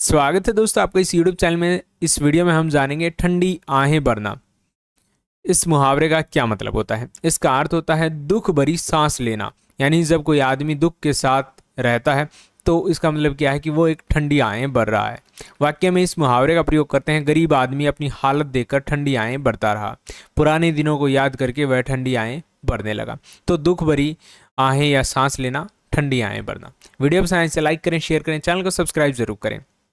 स्वागत है दोस्तों आपका इस यूट्यूब चैनल में इस वीडियो में हम जानेंगे ठंडी आहें भरना इस मुहावरे का क्या मतलब होता है इसका अर्थ होता है दुख भरी सांस लेना यानी जब कोई आदमी दुख के साथ रहता है तो इसका मतलब क्या है कि वो एक ठंडी आएँ भर रहा है वाक्य में इस मुहावरे का प्रयोग करते हैं गरीब आदमी अपनी हालत देखकर ठंडी आएँ भरता रहा पुराने दिनों को याद करके वह ठंडी आएँ भरने लगा तो दुख भरी आहें या सांस लेना ठंडी आएँ भरना वीडियो पसंद आए तो लाइक करें शेयर करें चैनल को सब्सक्राइब जरूर करें